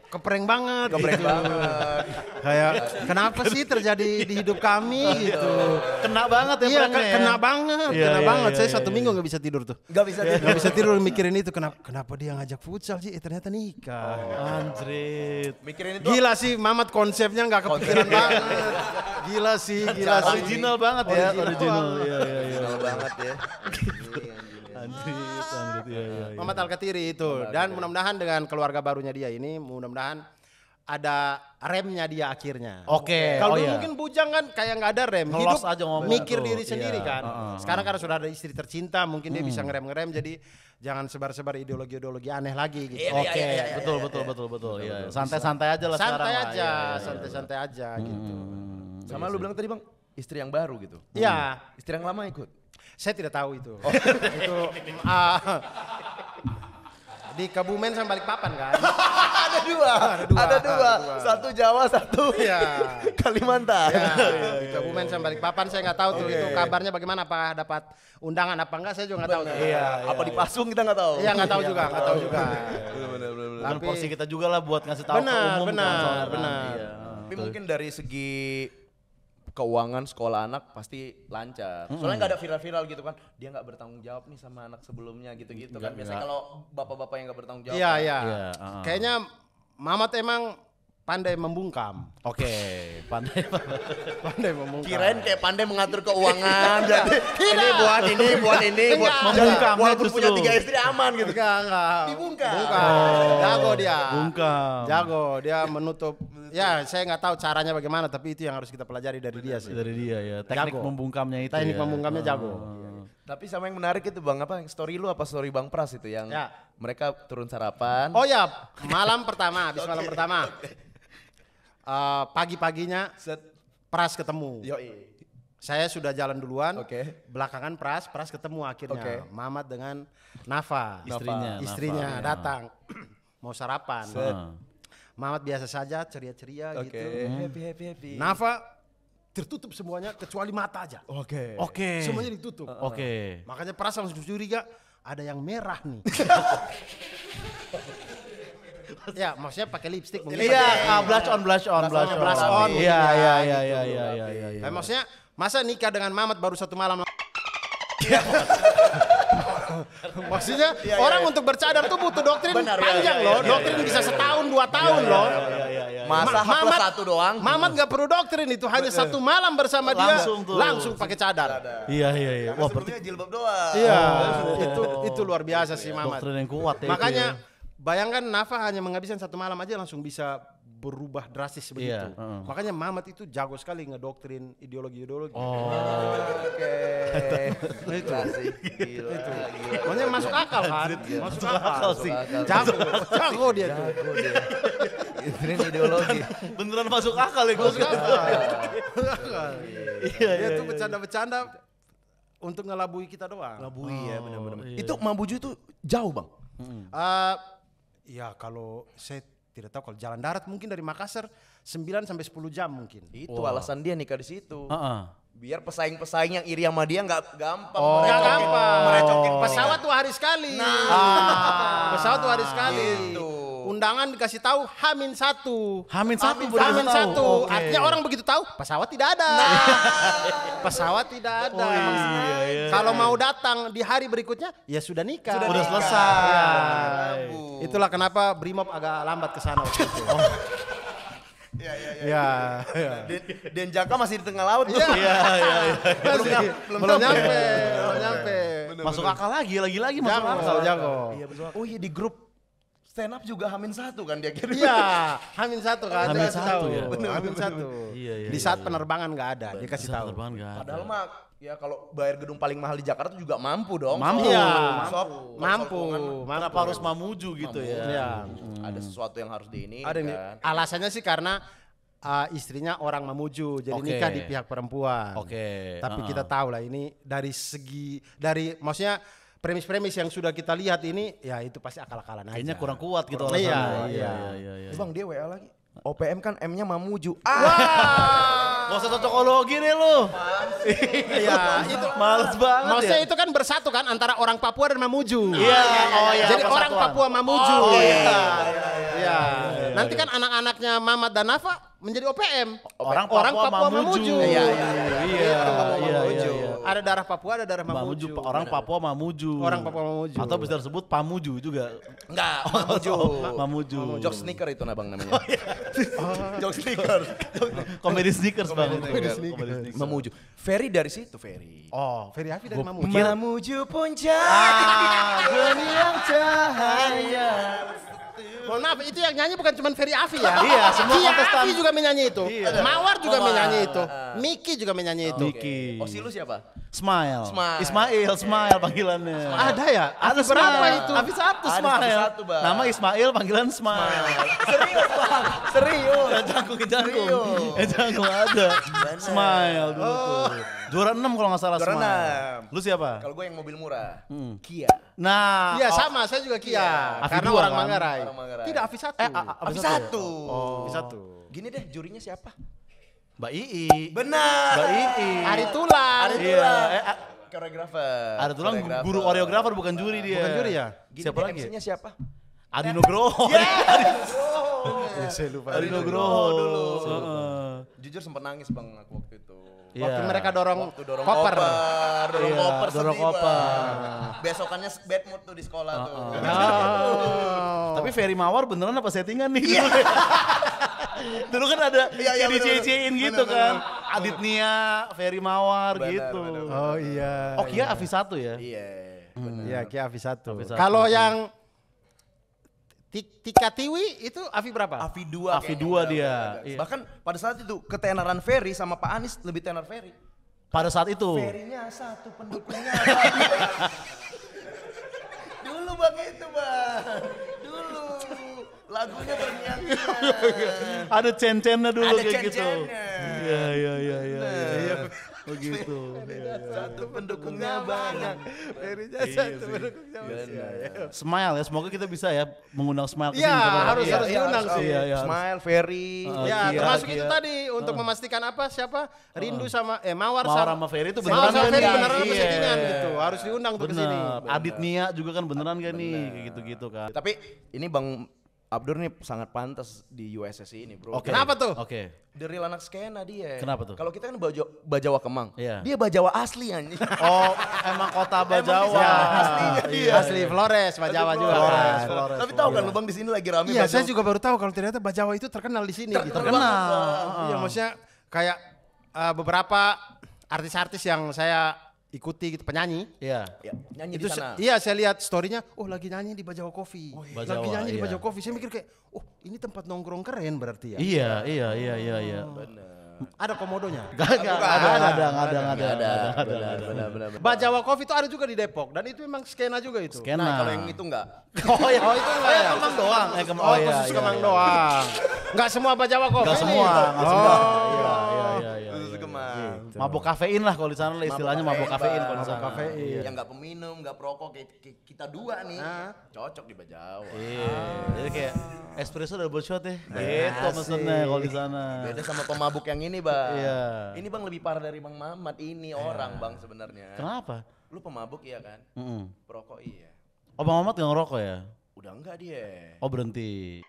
kepreng banget kepreng gitu. banget kayak kenapa sih terjadi di hidup kami iya. gitu kena banget ya iya, kena, ya. kena banget iya, kena iya, banget iya, saya iya, satu iya. minggu nggak bisa tidur tuh nggak bisa tidur nggak bisa tidur mikirin itu kenapa kenapa dia ngajak futsal sih eh, ternyata nikah oh. anjrit mikirin itu gila sih mamat konsepnya nggak kepikiran iya. banget gila sih gila sih ya. iya, original banget ya original, original. original banget ya Andrit, Andrit ya, al itu. Dan mudah-mudahan dengan keluarga barunya dia ini mudah-mudahan ada remnya dia akhirnya. Oke. Okay. Kalau oh iya. mungkin bujang kan kayak nggak ada rem, Ngelos hidup aja ngomong mikir diri iya. sendiri iya. kan. Uh, uh, Sekarang karena sudah ada istri tercinta, mungkin hmm. dia bisa hmm. ngerem-ngerem jadi jangan sebar-sebar ideologi-ideologi aneh lagi gitu. Iya, iya, Oke, okay. iya, iya, betul, betul, betul betul betul betul. Santai-santai aja lah santai sekarang. Aja, santai-santai aja, santai-santai aja gitu. Sama lu bilang tadi, Bang, istri yang baru gitu. Iya. Istri yang lama ikut. Saya tidak tahu itu. Oh. itu uh, di Kebumen sama Balikpapan kan? Ah, ada, dua. ada dua, ah, ada dua, Satu Jawa, satu ya. Kalimantan. Ya, ya, di iya, iya. Kebumen sama Balikpapan saya nggak tahu okay. itu kabarnya bagaimana apa dapat undangan apa enggak saya juga nggak tahu. Iya, iya, apa iya. dipasung iya. kita nggak tahu. Iya nggak tahu juga, nggak tahu juga. Benar, benar, benar. Tapi porsi kita juga lah buat ngasih tahu benar, ke umum. Benar, kan benar, benar. Tapi mungkin dari segi keuangan sekolah anak pasti lancar. Soalnya hmm. nggak ada viral-viral gitu kan. Dia nggak bertanggung jawab nih sama anak sebelumnya gitu-gitu kan. Biasanya kalau bapak-bapak yang nggak bertanggung jawab. Iya, kan. iya. Kan. Ya, uh. Kayaknya Mamat emang pandai membungkam. Oke, okay, pandai pandai membungkam. Kirain kayak pandai mengatur keuangan. jadi ini buat ini, buat ini, buat membungkam. Buat punya tiga istri aman gitu. Enggak, enggak. Dibungkam. Bungkam. Oh, Jago dia. Bungkam. Jago dia menutup. Ya, saya nggak tahu caranya bagaimana, tapi itu yang harus kita pelajari dari dia sih. Dari dia ya. Teknik jago. membungkamnya itu. Teknik ya. membungkamnya ah. jago. Oh. Tapi sama yang menarik itu Bang apa story lu apa story Bang Pras itu yang ya. mereka turun sarapan. Oh ya, malam pertama, habis okay. malam pertama. Okay uh, pagi-paginya Set. Pras ketemu. Yoi. Saya sudah jalan duluan. Oke. Okay. Belakangan Pras, Pras ketemu akhirnya. Okay. Mamat dengan Nafa, istrinya. Istrinya Nafa, iya. datang mau sarapan. Set. Ah. Mamat biasa saja, ceria-ceria okay. gitu. Hmm. Happy happy happy. Nafa tertutup semuanya kecuali mata aja. Oke. Okay. Oke. Okay. Semuanya ditutup. Ah, oke. Okay. Makanya Pras langsung curiga ada yang merah nih. ya maksudnya pakai lipstick mungkin. Iya, uh, blush on blush on blush on. Blush on. Iya iya iya gitu. iya iya iya iya. iya, iya. Maksudnya masa nikah dengan Mamat baru satu malam iya. Maksudnya ya, orang ya, ya. untuk bercadar tuh butuh doktrin Benar, panjang ya, ya, loh. Ya, doktrin ya, ya, bisa setahun dua tahun ya, loh. Ya, ya, ya, Masa Ma Mamat, satu doang. Mamat nggak perlu doktrin itu hanya satu malam bersama dia langsung, tuh. langsung pakai cadar. Iya iya iya. Wah, berarti jilbab doang. Iya. Oh, itu itu luar biasa sih Mamat. Doktrin yang kuat ya. Makanya itu ya Bayangkan Nafa hanya menghabiskan satu malam aja langsung bisa berubah drastis begitu. Yeah, iya, uh. Makanya Mamat itu jago sekali ngedoktrin ideologi-ideologi. Oh. Oke. Okay. itu. sih. itu. Makanya masuk akal kan? Masuk, masuk akal, akal sih. Jago. Jago dia tuh. Jago dia. ideologi. Beneran masuk akal ya gue. Masuk akal. Iya, iya. iya, iya itu bercanda-bercanda untuk ngelabui kita doang. Labui ya, oh, ya benar-benar. Iya. Itu Mambuju itu jauh bang. Hmm. Uh, ya kalau saya tidak tahu kalau jalan darat mungkin dari Makassar 9 sampai 10 jam mungkin. Itu wow. alasan dia nikah di situ. Uh -uh. Biar pesaing-pesaing yang iri sama dia nggak gampang. Oh. Nggak gampang. Merecokin pesawat tuh hari sekali. Nah. pesawat tuh hari sekali. itu. Oh. Undangan dikasih tahu Hamin satu. Hamin satu. Hamin, Hamin satu. Okay. Artinya orang begitu tahu pesawat tidak ada. Nah. pesawat tidak ada. Oh, iya, iya, iya, Kalau mau datang di hari berikutnya ya sudah nikah. Sudah, sudah nikah. selesai. Ya, Itulah kenapa Brimob agak lambat ke sana waktu Oh. Iya, Ya, ya. Den, Den masih di tengah laut Iya, iya, iya. Belum, nyampe, belum nyampe. masuk akal lagi, lagi-lagi masuk akal. masuk akal. Oh iya di grup stand up juga Hamin satu kan dia kirim. Iya, Hamin satu kan. Hamin satu, satu ya. Bener, Hamin satu. Iya, iya, di iya, saat iya, penerbangan nggak ada, dia kasih tahu. Penerbangan gak ada. Padahal mah ya kalau bayar gedung paling mahal di Jakarta juga mampu dong. Mampu. ya, Mampu. mampu. Kenapa harus mamuju gitu mampu. ya? Iya. Hmm. Ada sesuatu yang harus di ini. Ada kan? Alasannya sih karena uh, istrinya orang Mamuju, jadi okay. nikah di pihak perempuan. Oke. Okay. Tapi uh -uh. kita uh-uh. tahu lah ini dari segi dari maksudnya premis-premis yang sudah kita lihat ini ya itu pasti akal-akalan aja. Kayaknya kurang kuat gitu Iya, iya, iya, iya, iya. Bang dia WA lagi. OPM kan M-nya Mamuju. Ah. Wah. Gak usah cocokologi nih lu. Iya, itu males banget. Maksudnya ya? itu kan bersatu kan antara orang Papua dan Mamuju. Iya, oh iya. Jadi orang Papua Mamuju. Oh, iya, iya, Nanti kan anak-anaknya Mamat dan Nafa menjadi OPM. Orang, orang Papua, Mamuju. Iya, iya, iya. Iya, iya, iya. Ada darah Papua, ada darah Mamuju. Mamuju orang Papua Mamuju. Orang Papua Mamuju. Atau bisa disebut Pamuju juga. Enggak, oh, Mamuju. Oh, oh, Mamuju. Jok sneaker itu nabang namanya. Iya. Iya. Jok sneaker. Komedi sneakers bang. Komedi sneakers. Mamuju. Ferry dari situ Ferry. Oh, Ferry Afi dari Mamuju. Mamuju puncak. Ah, dunia cahaya. Mohon maaf, itu yang nyanyi bukan cuma Ferry Afi ya. iya, semua Kia kontestan. Afi juga menyanyi itu. Iya. Mawar juga oh, ah, menyanyi itu. Ah, ah. Miki juga menyanyi itu. Miki. Okay. Oh, siapa? Smile. Smile. Ismail, Smile panggilannya. Smile. Ada ya? Ada Afi berapa itu? Afi satu, Smile. Ada satu, Nama Ismail, panggilan Smile. smile. Serius, Bang. Serius. Ya jangkung, jangkung. Serius. Ya jangkung ada. Smile dulu. Oh. Juara enam kalau nggak salah Juara 6. Lu siapa? Kalau gue yang mobil murah. Hmm. Kia. Nah. Iya oh. sama, saya juga Kia. Iya. karena orang, kan? Manggarai. orang Manggarai. Tidak, Avi 1. Eh, Afi 1. Oh. Afi 1. Gini deh, jurinya siapa? Mbak Ii. Benar. Mbak Ii. Ari Tulang. Ari iya. Tulang. Iya. Eh, koreografer. Ari Tulang guru koreografer bukan juri dia. Bukan juri ya? Gini siapa deh, lagi? MC-nya siapa? Adi eh. Nugroho. Yes. Iya, Ari Ya, saya lupa. Nugroho dulu. Jujur sempat nangis bang aku waktu itu. Yeah. Waktu iya. mereka dorong, koper. Dorong iya, koper dorong koper. Besokannya bad mood tuh di sekolah uh, tuh. Ah, ah. oh. Tapi Ferry Mawar beneran apa settingan nih? Yeah. Dulu kan ada ya, iya, iya DJ-in gitu bener, kan. Bener. Adit Nia, Ferry Mawar bener, gitu. Bener, bener, oh iya. Oh Kia iya. Avi satu ya? Iya. Hmm. Iya, Kia Avi satu. Kalau yang Tika Tiwi itu Avi berapa? Avi 2. Avi 2 dia. Iya. Bahkan pada saat itu ketenaran Ferry sama Pak Anies lebih tenar Ferry. Pada saat itu. Ferrynya satu pendukungnya. Dulu bang itu bang. Dulu lagunya bernyanyi. Ada cen-cennya dulu Ada kayak cen gitu. Iya iya iya iya begitu oh, iya, iya. satu pendukungnya banyak Perinya satu iya pendukungnya banyak smile ya semoga kita bisa ya mengundang smile sini ya harus harus diundang sih smile Ferry ya termasuk itu tadi untuk memastikan apa siapa rindu sama eh mawar sama Ferry itu beneran benar kan, beneran kesinian gitu harus diundang tuh sini Adit Nia juga kan beneran gak kan nih gitu-gitu kan tapi ini Bang Abdur nih sangat pantas di USS ini, Bro. Okay. Kenapa tuh? Oke. Okay. The real anak skena dia. Kenapa tuh? Kalau kita kan Bajo, Bajawa Kemang. Yeah. Dia Bajawa asli anjing. oh, emang kota Bajawa. Emang ya, asli iya. Iya. asli Flores, Bajawa Flores, juga. Flores, Flores, Tapi tahu kan iya. lu di sini lagi rame. Iya, Bajawa. saya juga baru tahu kalau ternyata Bajawa itu terkenal di sini Ter gitu. Terkenal. Iya, maksudnya kayak uh, beberapa artis-artis yang saya ikuti gitu penyanyi. Iya. Ya, nyanyi itu di sana. Iya, saya lihat storynya, oh lagi nyanyi di Bajawa Coffee. Oh, iya. Bajawa, lagi nyanyi iya. di Bajawa Coffee. Saya mikir kayak, oh ini tempat nongkrong keren berarti ya. Iya, iya, iya, iya, iya. Oh. Benar. Ada komodonya? Gak, gak, ada, ada, ada, ada, ada, ada, ada, ada, Bajawa Coffee itu ada juga di Depok dan itu memang skena juga itu. Skena. Nah, kalau yang itu enggak. Oh ya, oh itu enggak oh, iya, ya. Kemang doang. Eh, kemang, oh, khusus Kemang doang. Enggak semua Bajawa Coffee. Enggak semua, enggak semua. Iya, iya, iya mah. Gitu. Mabok kafein lah kalau di sana lah istilahnya mabok kafein kalau di sana. kafein. Yang iya. nggak peminum, nggak perokok kita dua ah. nih. Nah. Cocok di Bajawa. Iya. Jadi kayak ah. espresso double shot ya. Nah, gitu maksudnya kalau di sana. Beda sama pemabuk yang ini, Bang. Iya. Ini Bang lebih parah dari Bang Mamat. Ini iya. orang Bang sebenarnya. Kenapa? Lu pemabuk iya kan? Mm Perokok iya. Oh Bang Mamat enggak ngerokok ya? Udah enggak dia. Oh berhenti.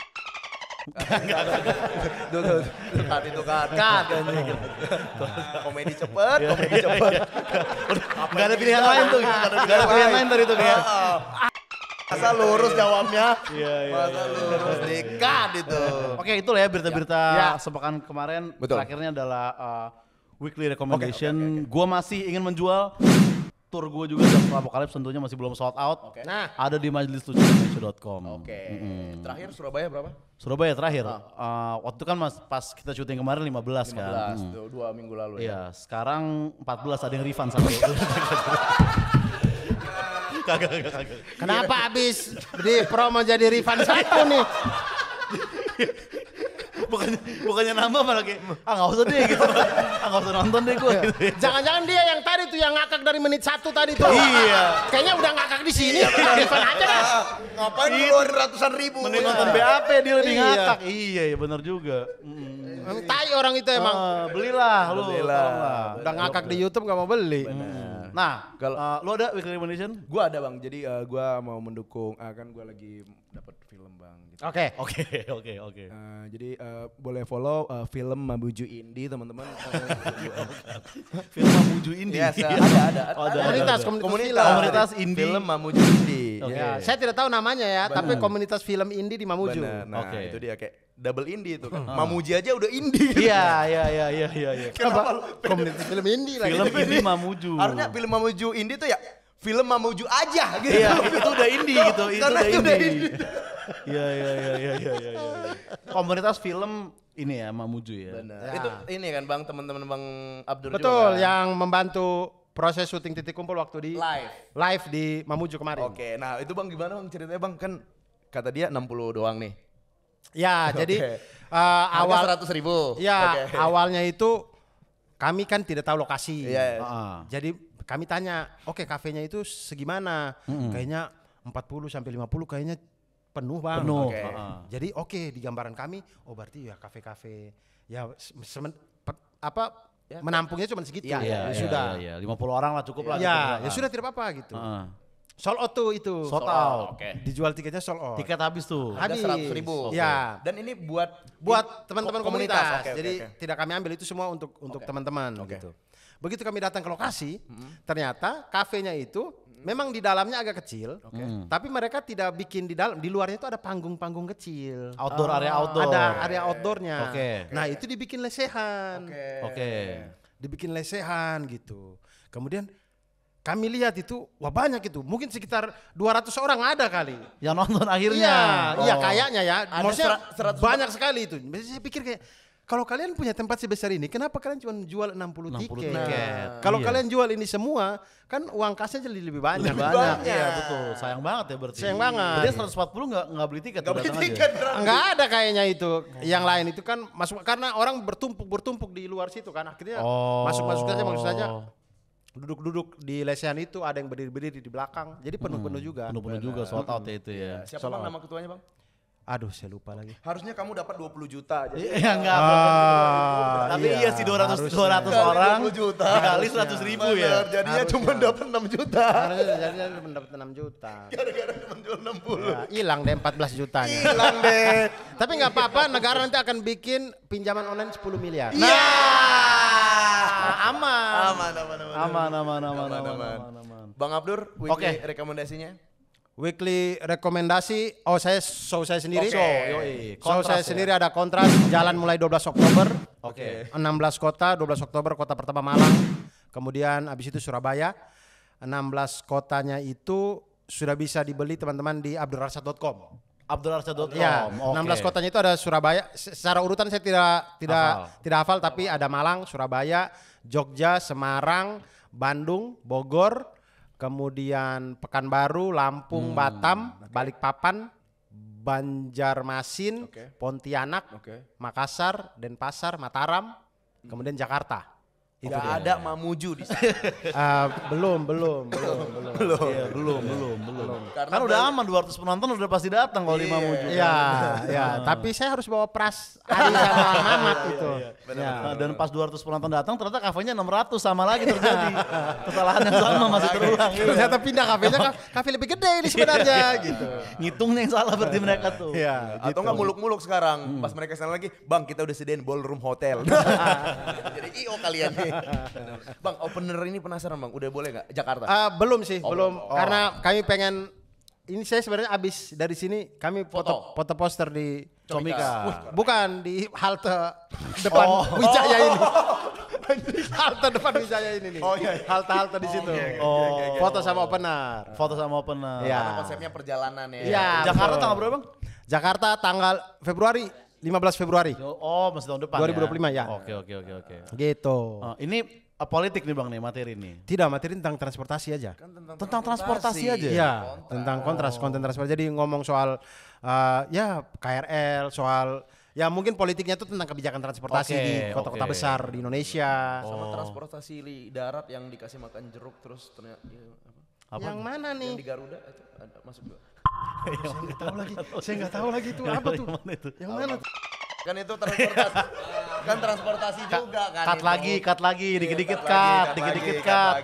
Duh, duh, kan itu kan, kan. Komedi cepet, iya, komedi iya, cepet. Iya. Gak ada pilihan lain tuh, gak ada pilihan lain dari itu kayak. Ah, masa lurus jawabnya, masa lurus dekat itu. Oke itu lah ya berita-berita ya. Ya. sepekan kemarin. Terakhirnya adalah uh, weekly recommendation. Gue masih ingin menjual tour gue juga Jam Apokalips tentunya masih belum sold out. Okay. Nah, ada di majelis Oke. Okay. Mm-hmm. Terakhir Surabaya berapa? Surabaya terakhir. Ah. Uh, waktu kan mas, pas kita syuting kemarin 15, 15 kan. 15 hmm. dua minggu lalu ya. Iya, sekarang 14 ada yang refund satu. itu. Kenapa abis di promo jadi refund satu nih? bukannya bukannya nambah malah kayak ah nggak usah deh gitu ah nggak usah nonton deh gue gitu. Ya. jangan-jangan dia yang tadi tuh yang ngakak dari menit satu tadi tuh iya kayaknya udah ngakak di sini apa iya, aja kan ngapain gitu. ngeluarin ratusan ribu menit iya. nonton BAP dia lebih iya. ngakak iya iya benar juga mm. tai orang itu emang ah, belilah lu belilah udah ngakak di YouTube nggak mau beli hmm. nah kalau ah, lu ada weekly recommendation gua ada bang jadi eh, gua mau mendukung eh, kan gua lagi film bang. Gitu. Oke. Oke oke oke. jadi uh, boleh follow uh, film Mabuju Indi teman-teman. film Mabuju Indi. Yes, ada, ada, ada, ada, Komunitas ada, ada. komunitas komunitas Indi. Film Mabuju Indi. Okay. Ya, saya tidak tahu namanya ya, Bener. tapi komunitas film Indi di Mamuju. Bener. Nah okay. itu dia kayak double Indi itu kan. Hmm. Mamuji aja udah indie. Iya, iya, iya, iya, iya. Kenapa? Komunitas film Indi lagi. Film Indi Mamuju. Harusnya film Mamuju indie tuh ya film Mamuju aja iya, gitu. Iya, itu udah indie gitu. Itu Karena udah itu indie. udah indie. Iya, iya, iya, iya, iya, iya. Ya. Komunitas film ini ya Mamuju ya. Benar. Ya. Itu ini kan Bang teman-teman Bang Abdur Betul, juga. Betul, kan? yang membantu proses syuting titik kumpul waktu di live live di Mamuju kemarin. Oke, nah itu Bang gimana Bang ceritanya Bang kan kata dia 60 doang nih. Ya, okay. jadi uh, awal seratus ribu. Ya, okay. awalnya itu kami kan tidak tahu lokasi. Yeah. Iya. Uh, jadi kami tanya, oke okay, kafenya itu segimana? Mm-hmm. Kayaknya 40 sampai 50 kayaknya penuh bang. Penuh. Okay. Uh-huh. Jadi oke okay, di gambaran kami, oh berarti ya kafe-kafe ya semen, per, apa ya, menampungnya cuma segitu. Iya, iya, ya, ya, ya, ya sudah. Ya, ya. 50 orang lah cukup ya, lah. Ya, ya sudah tidak apa-apa gitu. Uh-huh. Sold out tuh itu. Sold, out. Okay. Dijual tiketnya sold out. Tiket habis tuh. Habis. Ada seratus ribu. Okay. Ya. Dan ini buat buat teman-teman komunitas. komunitas. Okay, Jadi okay, okay. tidak kami ambil itu semua untuk untuk teman-teman okay. okay. gitu. Begitu kami datang ke lokasi, hmm. ternyata kafenya itu memang di dalamnya agak kecil, okay. hmm. tapi mereka tidak bikin di dalam, di luarnya itu ada panggung-panggung kecil. Outdoor oh. area ah. outdoor. Ada area outdoornya. Oke. Okay. Nah itu dibikin lesehan. Oke. Okay. Okay. Dibikin lesehan gitu. Kemudian kami lihat itu wah banyak itu mungkin sekitar 200 orang ada kali yang nonton akhirnya iya, iya oh. iya kayaknya ya ada maksudnya banyak sekali itu saya pikir kayak kalau kalian punya tempat sebesar ini, kenapa kalian cuma jual 60, 60 tiket? Nah, Kalau iya. kalian jual ini semua, kan uang kasnya jadi lebih banyak. Lebih banyak. Iya, betul. Sayang banget ya berarti. Sayang banget. Berarti 140 nggak nggak beli tiket. Nggak beli tiket. Nggak ada kayaknya itu. Yang lain itu kan masuk karena orang bertumpuk bertumpuk di luar situ kan akhirnya oh. masuk masuk aja maksud saja duduk-duduk di lesehan itu ada yang berdiri-berdiri di belakang. Jadi penuh-penuh juga. Penuh-penuh juga soal out ya itu ya. Iya, siapa bang nama ketuanya bang? Aduh, saya lupa lagi. Harusnya kamu dapat 20 juta aja. Iya, enggak ah, apa-apa. Tapi iya, iya sih 200 harusnya. 200 orang 20 juta Kali 100 ribu ya. Jadinya cuma dapat 6 juta. Harusnya jadinya cuma dapat 6 juta. Gara-gara cuma jual 60. hilang Ya, deh 14 jutanya. Hilang deh. Tapi enggak apa-apa, negara nanti akan bikin pinjaman online 10 miliar. Iya. Nah, yeah. aman. Aman, aman, aman. Aman, aman, aman, aman, aman. aman, aman. Bang Abdur, Oke. okay. rekomendasinya? weekly rekomendasi oh saya show saya sendiri okay. show yoi. show saya ya. sendiri ada kontras jalan mulai 12 Oktober oke okay. 16 kota 12 Oktober kota pertama Malang kemudian habis itu Surabaya 16 kotanya itu sudah bisa dibeli teman-teman di abdurrasyad.com abdurrasyad.com ya okay. 16 kotanya itu ada Surabaya secara urutan saya tidak tidak hafal. tidak hafal tapi ada Malang Surabaya Jogja Semarang Bandung Bogor kemudian Pekanbaru, Lampung, hmm, Batam, okay. Balikpapan, Banjarmasin, okay. Pontianak, okay. Makassar, Denpasar, Mataram, hmm. kemudian Jakarta. Tidak itu ada mamuju di sana. uh, belum, belum, belum, belum. Belum. Iya, belum, belum, belum. Iya, Karena kan udah aman 200 penonton udah pasti datang kalau di iya, mamuju. Iya, iya, iya. Ah. tapi saya harus bawa pras Ari sama Mamat itu. Iya, iya. Ya. dan pas 200 penonton datang ternyata kafenya 600 sama lagi terjadi. Kesalahan yang sama masih terulang. ternyata pindah kafenya kafe lebih gede ini sebenarnya gitu. Ngitungnya yang salah berarti mereka tuh. Iya, atau gitu. enggak muluk-muluk sekarang hmm. pas mereka sana lagi, "Bang, kita udah sediain ballroom hotel." Jadi IO oh, kalian bang, opener ini penasaran bang, udah boleh nggak Jakarta? Uh, belum sih, oh, belum. Oh. Karena kami pengen ini saya sebenarnya abis dari sini kami foto foto, foto poster di Comika. bukan di halte depan oh. Wijaya ini. halte depan Wijaya ini nih. Oh iya. iya. Halte-halte di situ. Oh, okay, iya, iya, okay, oh. foto sama opener. Foto sama opener. Ya. Karena konsepnya perjalanan ya. ya Jakarta betul. tanggal berapa, Bang? Jakarta tanggal Februari 15 Februari. Oh, masih tahun depan. 2025 ya? ya. Oke, oke, oke, oke. Gitu. Oh, ini eh, politik nih bang nih materi ini. Tidak materi tentang transportasi aja. Kan tentang, tentang transportasi, transportasi aja. Iya. Tentang kontras oh. konten transportasi. Jadi ngomong soal uh, ya KRL, soal ya mungkin politiknya itu tentang kebijakan transportasi okay, di kota-kota okay. besar di Indonesia. Oh. Sama oh. transportasi di darat yang dikasih makan jeruk terus ternyata. Ya, apa? Yang mana nih? Yang di Garuda itu ada masuk saya nggak tahu lagi. Saya nggak tahu lagi itu apa tuh? Yang mana itu? Yang mana? Kan itu transportasi. kan transportasi juga kan. Cut lagi, iya, cut lagi, dikit-dikit cut, dikit-dikit cut.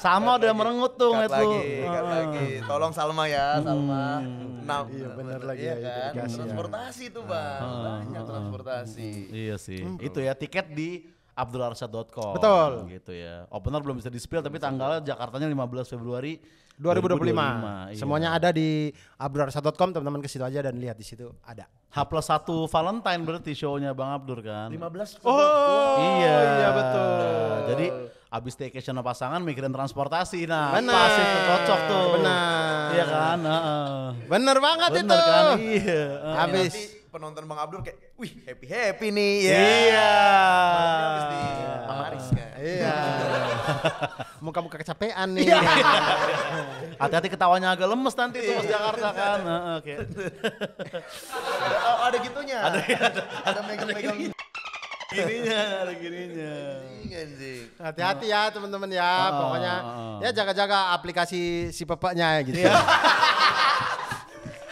Sama udah merengut tuh itu lagi, Cut ah. lagi, tolong Salma ya, hmm. Salma. Nah, iya benar lagi iya ya kan. Ya. Transportasi tuh, Bang. Ah. Banyak transportasi. Iya sih. Hmm. Itu ya tiket di abdularsyad.com Betul. Gitu ya. Opener belum bisa di-spill tapi tanggalnya Jakartanya 15 Februari 2025. 2025 iya. Semuanya ada di abdularsyad.com teman-teman ke situ aja dan lihat di situ ada. H plus satu Valentine berarti show-nya Bang Abdur kan. 15 Februari. Oh, iya. iya betul. Nah, jadi abis staycation pasangan mikirin transportasi nah benar. pas itu cocok tuh benar iya kan uh, benar banget bener itu kan iya uh, abis nanti penonton Bang Abdul kayak, wih happy happy nih. ya. Iya. iya. Habis Amaris iya. kan. Iya. Muka-muka kecapean nih. Iya. Hati-hati ketawanya agak lemes nanti tuh Mas Jakarta kan. Oke. Oh, ada gitunya. Ada ada megang-megang gininya ada gininya hati-hati ya teman-teman ya oh, pokoknya oh, ya jaga-jaga aplikasi si pepaknya gitu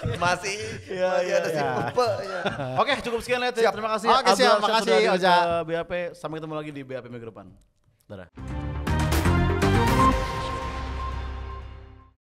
masih ya, masih ya, ada ya. si Ya. Oke, cukup sekian ya. Terima kasih. Oke, siap. Terima kasih ya Oja. BAP. Sampai ketemu lagi di BAP minggu depan. Dadah.